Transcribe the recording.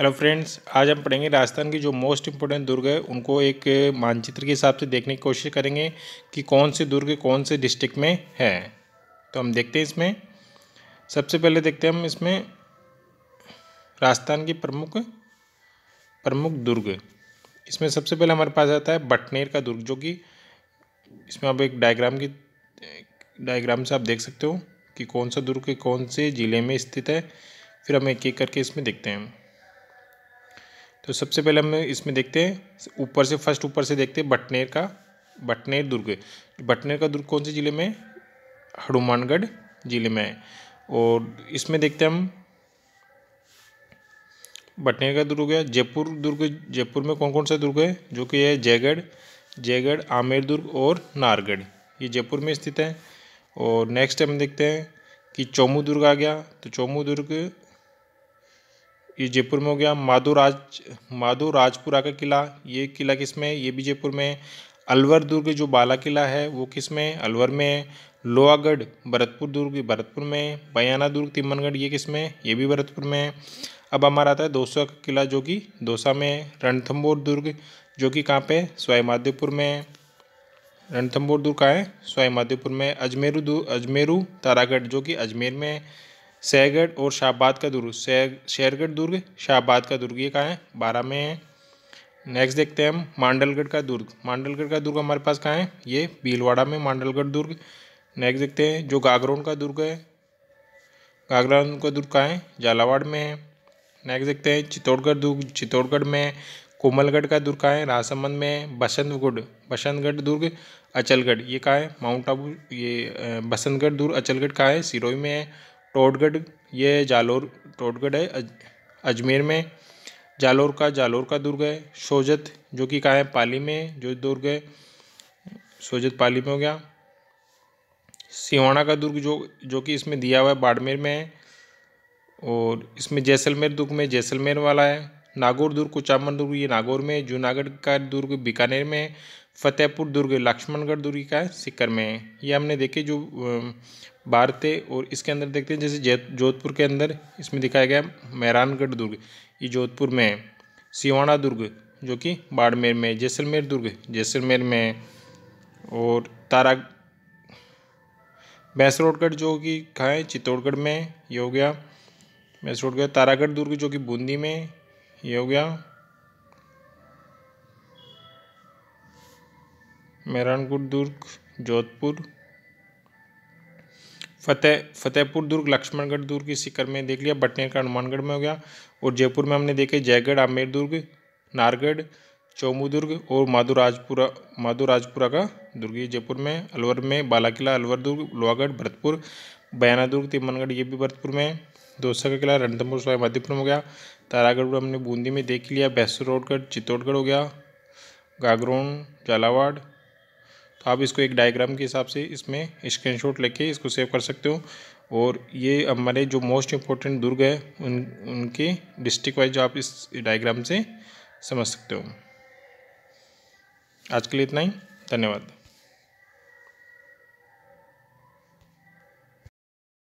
hello friends आज हम पढ़ेंगे राजस्थान की जो मोस्ट इम्पोर्टेंट दुर्ग है उनको एक मानचित्र के हिसाब से देखने की कोशिश करेंगे कि कौन से दुर्ग कौन से डिस्ट्रिक्ट में है तो हम देखते हैं इसमें सबसे पहले देखते हैं हम इसमें राजस्थान की प्रमुख प्रमुख दुर्ग इसमें सबसे पहले हमारे पास आता है बटनेर का दुर्ग जो कि इसमें आप एक डायग्राम की डायग्राम से आप देख सकते हो कि कौन सा दुर्ग कौन से ज़िले में स्थित है फिर हम एक एक करके इसमें देखते हैं तो सबसे पहले हम इसमें देखते हैं ऊपर से फर्स्ट ऊपर से देखते हैं बटनेर का बटनेर दुर्ग बटनेर का दुर्ग कौन से ज़िले में हनुमानगढ़ ज़िले में है और इसमें देखते हैं हम बटनेर का दुर्ग है जयपुर दुर्ग जयपुर में कौन कौन सा दुर्ग है जो कि है जयगढ़ जयगढ़ आमेर दुर्ग और नारगढ़ ये जयपुर में स्थित है और नेक्स्ट हम देखते हैं कि चौमू दुर्ग आ गया तो चौमू दुर्ग ये जयपुर में हो गया माधो राज माधो राजपुरा का किला ये किला किस में ये भी जयपुर में अलवर दुर्ग जो बाला किला है वो किस में अलवर में लोहागढ़ भरतपुर दुर्ग भरतपुर में बयाना दुर्ग तिम्मनगढ़ ये किस में ये भी भरतपुर में अब हमारा आता है दोसा का किला जो कि दोसा में रणथम्बोर दुर्ग जो कि कहाँ पे स्वाईमाधोपुर में रणथम्बोर दुर्ग कहाँ है माधेपुर में अजमेरु दु अजमेरु तारागढ़ जो कि अजमेर में सैगढ़ और शाहबाद का दुर्ग शेरगढ़ दुर्ग शाहबाद का दुर्ग ये कहाँ है बारह में है नेक्स्ट देखते हैं हम मांडलगढ़ का दुर्ग मांडलगढ़ का दुर्ग हमारे पास कहाँ है ये भीलवाड़ा में मांडलगढ़ दुर्ग नेक्स्ट देखते हैं जो गागरौन का दुर्ग है गागरौन का दुर्ग कहाँ है झालावाड़ में है नेक्स्ट देखते हैं चित्तौड़गढ़ दुर्ग चित्तौड़गढ़ में कोमलगढ़ का दुर्ग कहाँ है राजसमंद में बसंतगढ़ बसंतगढ़ दुर्ग अचलगढ़ ये कहाँ है माउंट आबू ये बसंतगढ़ दुर्ग अचलगढ़ कहाँ है सिरोही में है टोटगढ़ ये जालोर टोटगढ़ है अज, अजमेर में जालोर का जालोर का दुर्ग है सोजत जो कि कहाँ है पाली में जो दुर्ग है सोजत पाली में हो गया सिवाना का दुर्ग जो जो कि इसमें दिया हुआ है बाड़मेर में है और इसमें जैसलमेर दुर्ग में जैसलमेर वाला है नागौर दुर्ग कुचामन दुर्ग ये नागौर में जूनागढ़ का दुर्ग बीकानेर में फतेहपुर दुर्ग लक्ष्मणगढ़ दुर्ग का है सिक्कर में ये हमने देखे जो भारतें और इसके अंदर देखते हैं जैसे जोधपुर के अंदर इसमें दिखाया गया मेहरानगढ़ दुर्ग ये जोधपुर में है सिवाना दुर्ग जो कि बाड़मेर में जैसलमेर दुर्ग जैसलमेर में और तारा मैसरोडगढ़ जो कि कहाँ है चित्तौड़गढ़ में ये हो गया मैसरोडगढ़ तारागढ़ दुर्ग जो कि बूंदी में ये हो गया मेहरानगढ़ दुर्ग जोधपुर फतेह फतेहपुर दुर्ग लक्ष्मणगढ़ दुर्ग की शिकर में देख लिया बटनेर का हनुमानगढ़ में हो गया और जयपुर में हमने देखे जयगढ़ आमेर दुर्ग नारगढ़ चौमुदुर्ग और माधुराजपुरा माधुराजपुरा का दुर्ग ये जयपुर में अलवर में बाला किला अलवर दुर्ग लोहागढ़ भरतपुर बयाना दुर्ग तिमनगढ़ ये भी भरतपुर में दोसा का किला रणथमपुर स्वामी मध्यपुर में हो गया तारागढ़ हमने बूंदी में देख लिया बैसू रोडगढ़ चित्तौड़गढ़ हो गया गागरोन झालावाड़ तो आप इसको एक डायग्राम के हिसाब से इसमें स्क्रीनशॉट लेके इसको सेव कर सकते हो और ये हमारे जो मोस्ट इम्पोर्टेंट दुर्ग है उन उनके डिस्ट्रिक्ट वाइज आप इस डायग्राम से समझ सकते हो आज के लिए इतना ही धन्यवाद